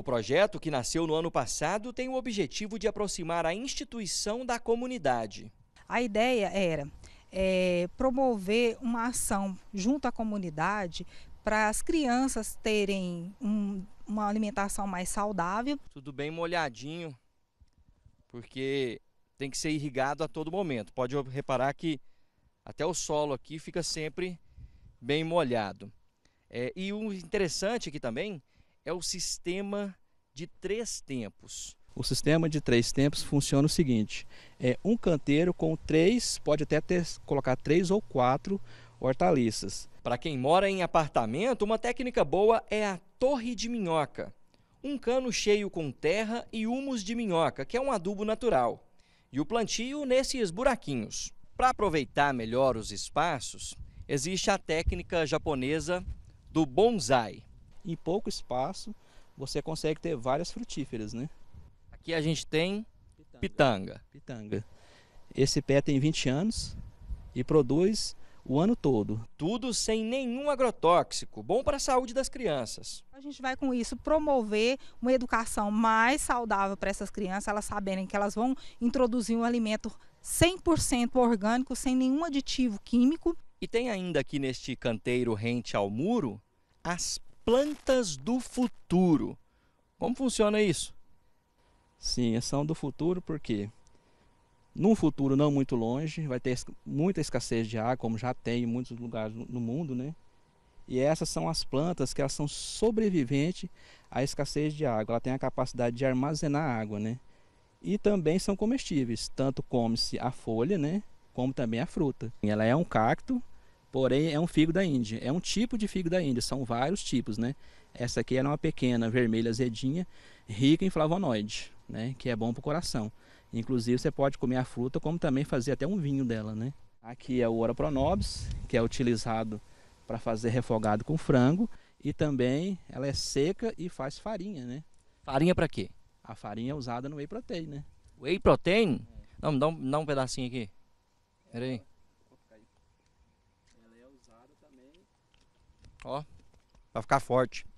O projeto, que nasceu no ano passado, tem o objetivo de aproximar a instituição da comunidade. A ideia era é, promover uma ação junto à comunidade para as crianças terem um, uma alimentação mais saudável. Tudo bem molhadinho, porque tem que ser irrigado a todo momento. Pode reparar que até o solo aqui fica sempre bem molhado. É, e o interessante aqui também é o sistema de três tempos. O sistema de três tempos funciona o seguinte: é um canteiro com três, pode até ter, colocar três ou quatro hortaliças. Para quem mora em apartamento, uma técnica boa é a torre de minhoca. Um cano cheio com terra e humus de minhoca, que é um adubo natural. E o plantio nesses buraquinhos. Para aproveitar melhor os espaços, existe a técnica japonesa do bonsai em pouco espaço você consegue ter várias frutíferas, né? Aqui a gente tem pitanga. Pitanga. Esse pé tem 20 anos e produz o ano todo. Tudo sem nenhum agrotóxico, bom para a saúde das crianças. A gente vai com isso promover uma educação mais saudável para essas crianças, elas saberem que elas vão introduzir um alimento 100% orgânico, sem nenhum aditivo químico. E tem ainda aqui neste canteiro rente ao muro as plantas do futuro. Como funciona isso? Sim, é são do futuro porque num futuro não muito longe vai ter muita escassez de água, como já tem em muitos lugares no mundo, né? E essas são as plantas que elas são sobreviventes à escassez de água. Ela tem a capacidade de armazenar água, né? E também são comestíveis, tanto come-se a folha, né? Como também a fruta. Ela é um cacto Porém, é um figo da Índia. É um tipo de figo da Índia, são vários tipos, né? Essa aqui era uma pequena, vermelha azedinha, rica em flavonoide, né? Que é bom para o coração. Inclusive, você pode comer a fruta, como também fazer até um vinho dela, né? Aqui é o Ora Pronobis, que é utilizado para fazer refogado com frango. E também ela é seca e faz farinha, né? Farinha para quê? A farinha é usada no whey protein, né? Whey protein? É. Não, dá um, dá um pedacinho aqui. Peraí. aí também. Ó, vai ficar forte.